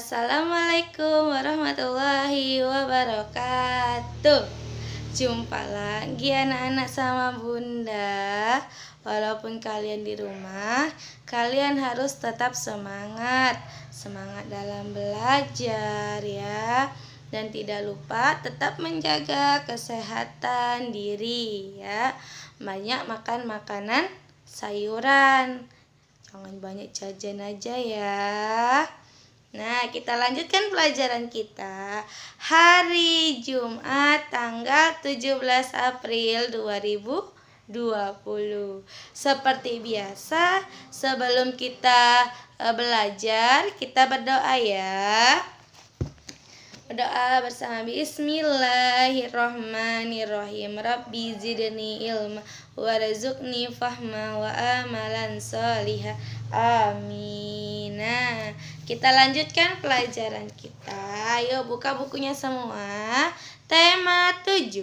Assalamualaikum warahmatullahi wabarakatuh Jumpa lagi anak-anak sama bunda Walaupun kalian di rumah Kalian harus tetap semangat Semangat dalam belajar ya Dan tidak lupa tetap menjaga kesehatan diri ya Banyak makan makanan sayuran Jangan banyak jajan aja ya Nah, kita lanjutkan pelajaran kita. Hari Jumat tanggal 17 April 2020. Seperti biasa, sebelum kita e, belajar, kita berdoa ya. Berdoa bersama Bismillahirrahmanirrahim Rabbi zidni ilma Warzuqni fahma wa amalan salihah Amin kita lanjutkan pelajaran kita. Ayo buka bukunya semua. Tema 7.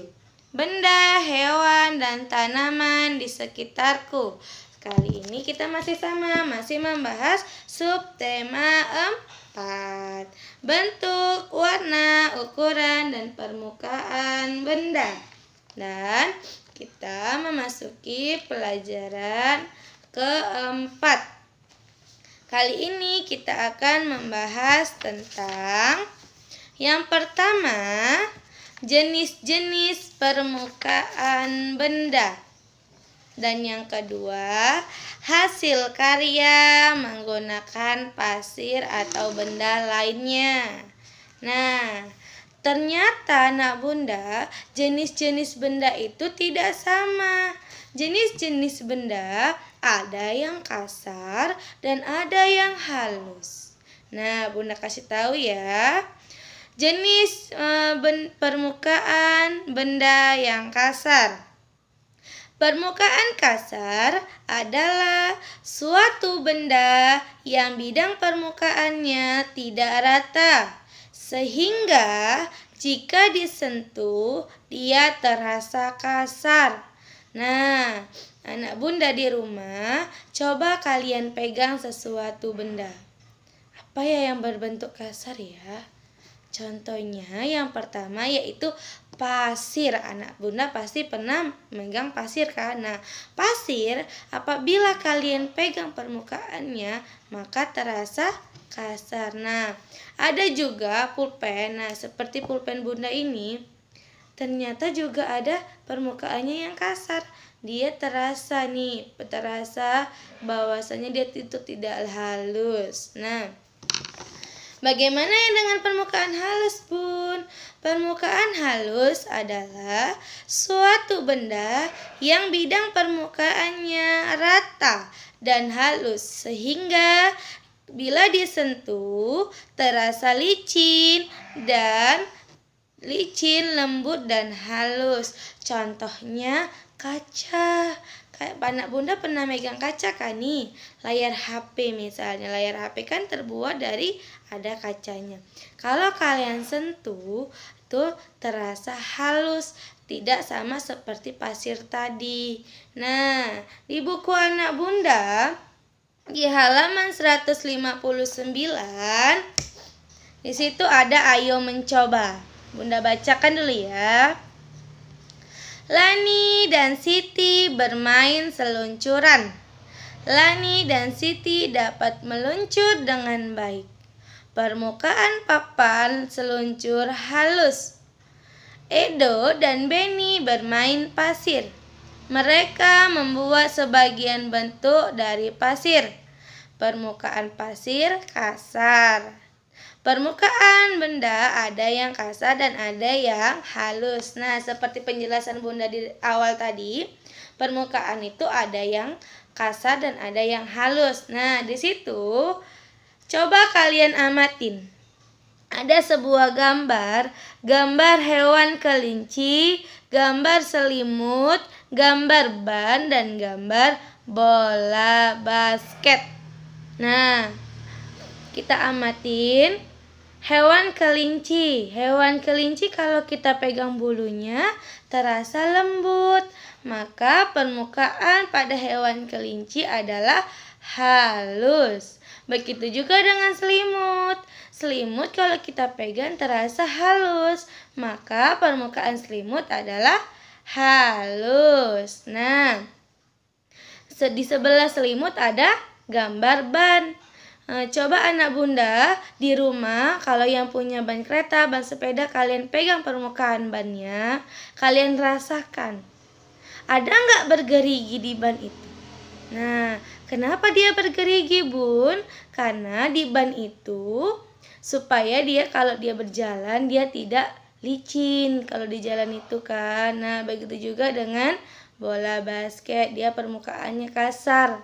Benda, hewan, dan tanaman di sekitarku. Kali ini kita masih sama, masih membahas subtema 4. Bentuk, warna, ukuran, dan permukaan benda. Dan kita memasuki pelajaran keempat Kali ini kita akan membahas tentang yang pertama, jenis-jenis permukaan benda. Dan yang kedua, hasil karya menggunakan pasir atau benda lainnya. Nah, Ternyata anak bunda, jenis-jenis benda itu tidak sama. Jenis-jenis benda ada yang kasar dan ada yang halus. Nah, bunda kasih tahu ya. Jenis e, ben, permukaan benda yang kasar. Permukaan kasar adalah suatu benda yang bidang permukaannya tidak rata sehingga jika disentuh dia terasa kasar. Nah, anak bunda di rumah, coba kalian pegang sesuatu benda. Apa ya yang berbentuk kasar ya? Contohnya yang pertama yaitu pasir. Anak bunda pasti pernah memegang pasir kan? Nah, pasir apabila kalian pegang permukaannya maka terasa kasar. Nah, ada juga pulpen. Nah, seperti pulpen Bunda ini ternyata juga ada permukaannya yang kasar. Dia terasa nih, terasa bahwasanya dia itu tidak halus. Nah, Bagaimana ya dengan permukaan halus, Bun? Permukaan halus adalah suatu benda yang bidang permukaannya rata dan halus sehingga Bila disentuh, terasa licin dan licin, lembut dan halus. Contohnya kaca. Kayak anak bunda pernah megang kaca kan nih Layar HP misalnya Layar HP kan terbuat dari ada kacanya Kalau kalian sentuh tuh terasa halus Tidak sama seperti pasir tadi Nah di buku anak bunda di halaman 159 di situ ada ayo mencoba. Bunda bacakan dulu ya. Lani dan Siti bermain seluncuran. Lani dan Siti dapat meluncur dengan baik. Permukaan papan seluncur halus. Edo dan Benny bermain pasir. Mereka membuat sebagian bentuk dari pasir. Permukaan pasir kasar. Permukaan benda ada yang kasar dan ada yang halus. Nah, seperti penjelasan Bunda di awal tadi, permukaan itu ada yang kasar dan ada yang halus. Nah, di situ coba kalian amatin. Ada sebuah gambar, gambar hewan kelinci, gambar selimut, gambar ban dan gambar bola basket. Nah, kita amatin hewan kelinci. Hewan kelinci kalau kita pegang bulunya terasa lembut, maka permukaan pada hewan kelinci adalah halus. Begitu juga dengan selimut. Selimut kalau kita pegang terasa halus, maka permukaan selimut adalah halus halus. Nah, di sebelah selimut ada gambar ban. Eh, coba anak bunda di rumah kalau yang punya ban kereta, ban sepeda kalian pegang permukaan bannya, kalian rasakan. Ada nggak bergerigi di ban itu? Nah, kenapa dia bergerigi bun? Karena di ban itu supaya dia kalau dia berjalan dia tidak licin kalau di jalan itu kan. Nah, begitu juga dengan bola basket, dia permukaannya kasar.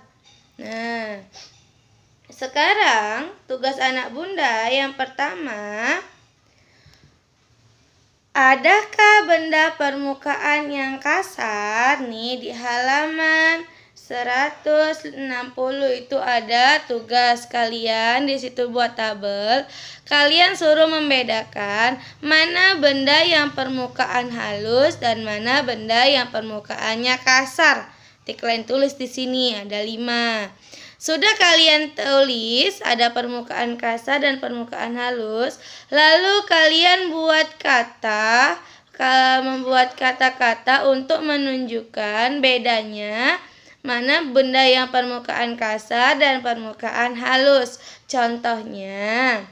Nah, sekarang tugas anak bunda yang pertama Adakah benda permukaan yang kasar nih di halaman 160 itu ada tugas kalian di situ buat tabel. Kalian suruh membedakan mana benda yang permukaan halus dan mana benda yang permukaannya kasar. Kalian tulis di sini ada 5. Sudah kalian tulis ada permukaan kasar dan permukaan halus. Lalu kalian buat kata kalau membuat kata-kata untuk menunjukkan bedanya mana benda yang permukaan kasar dan permukaan halus. Contohnya,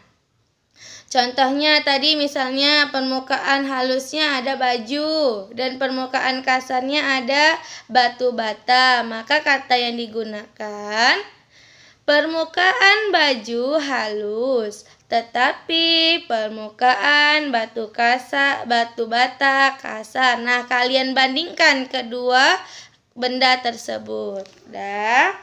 Contohnya tadi misalnya permukaan halusnya ada baju dan permukaan kasarnya ada batu bata. Maka kata yang digunakan permukaan baju halus, tetapi permukaan batu kasar, batu bata kasar. Nah, kalian bandingkan kedua benda tersebut. Dah.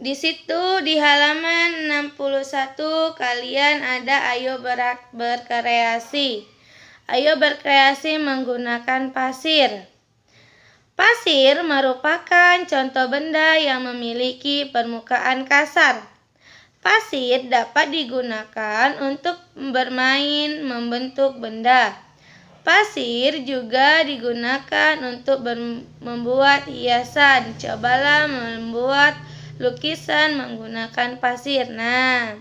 Di situ di halaman 61 kalian ada ayo berak berkreasi. Ayo berkreasi menggunakan pasir. Pasir merupakan contoh benda yang memiliki permukaan kasar. Pasir dapat digunakan untuk bermain membentuk benda Pasir juga digunakan untuk membuat hiasan. Cobalah membuat lukisan menggunakan pasir. Nah,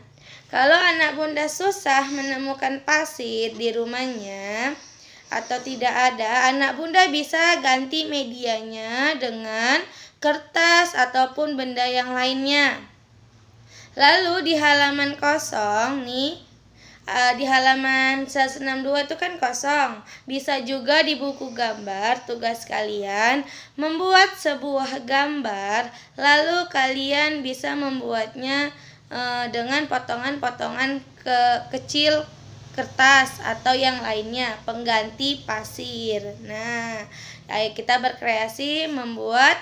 kalau anak bunda susah menemukan pasir di rumahnya atau tidak ada, anak bunda bisa ganti medianya dengan kertas ataupun benda yang lainnya. Lalu di halaman kosong nih Eh, di halaman 162 itu kan kosong. Bisa juga di buku gambar tugas kalian membuat sebuah gambar lalu kalian bisa membuatnya uh, dengan potongan-potongan ke kecil kertas atau yang lainnya pengganti pasir. Nah, ayo kita berkreasi membuat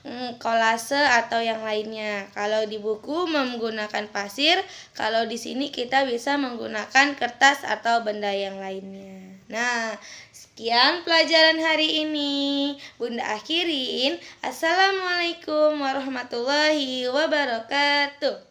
Hmm, kolase atau yang lainnya. Kalau di buku menggunakan pasir, kalau di sini kita bisa menggunakan kertas atau benda yang lainnya. Nah, sekian pelajaran hari ini. Bunda akhirin. Assalamualaikum warahmatullahi wabarakatuh.